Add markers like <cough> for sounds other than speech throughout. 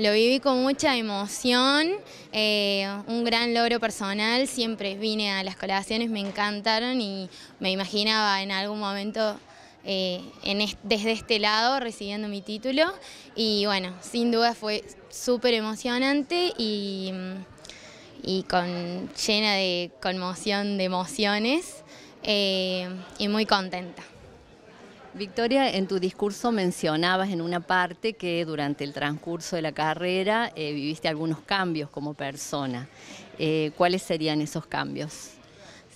Lo viví con mucha emoción, eh, un gran logro personal, siempre vine a las colaboraciones, me encantaron y me imaginaba en algún momento eh, desde este lado recibiendo mi título y bueno, sin duda fue súper emocionante y, con, llena de conmoción de emociones eh, y muy contenta. Victoria, en tu discurso mencionabas en una parte que durante el transcurso de la carrera eh, viviste algunos cambios como persona. Eh, ¿Cuáles serían esos cambios?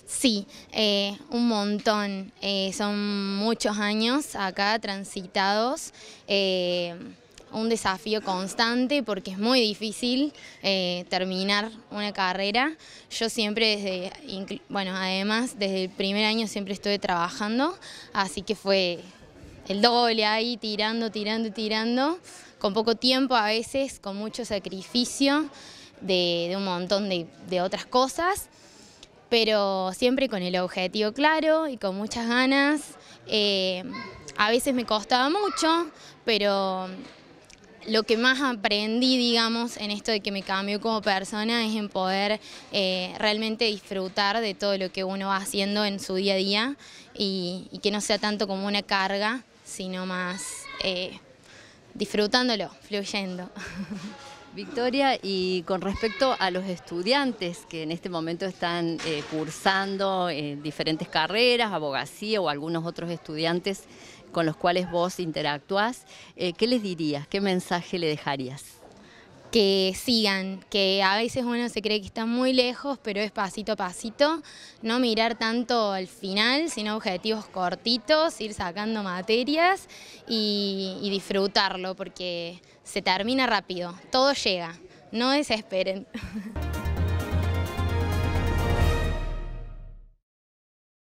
Sí, eh, un montón. son muchos años acá transitados un desafío constante porque es muy difícil eh, terminar una carrera. Yo siempre desde, bueno, además desde el primer año siempre estuve trabajando, así que fue el doble ahí, tirando, tirando, tirando, con poco tiempo a veces, con mucho sacrificio de, un montón de, otras cosas pero siempre con el objetivo claro y con muchas ganas. Eh, a veces me costaba mucho, pero lo que más aprendí, digamos, en esto de que me cambió como persona es en poder eh, realmente disfrutar de todo lo que uno va haciendo en su día a día y, que no sea tanto como una carga, sino más eh, disfrutándolo, fluyendo. <laughs> Victoria, y con respecto a los estudiantes que en este momento están eh, cursando eh, diferentes carreras, abogacía o algunos otros estudiantes con los cuales vos interactuás, eh, ¿qué les dirías? ¿Qué mensaje le dejarías? que sigan, que a veces uno se cree que está muy lejos, pero es pasito a pasito, no mirar tanto al final, sino objetivos cortitos, ir sacando materias y, y disfrutarlo, porque se termina rápido, todo llega, no desesperen. <laughs>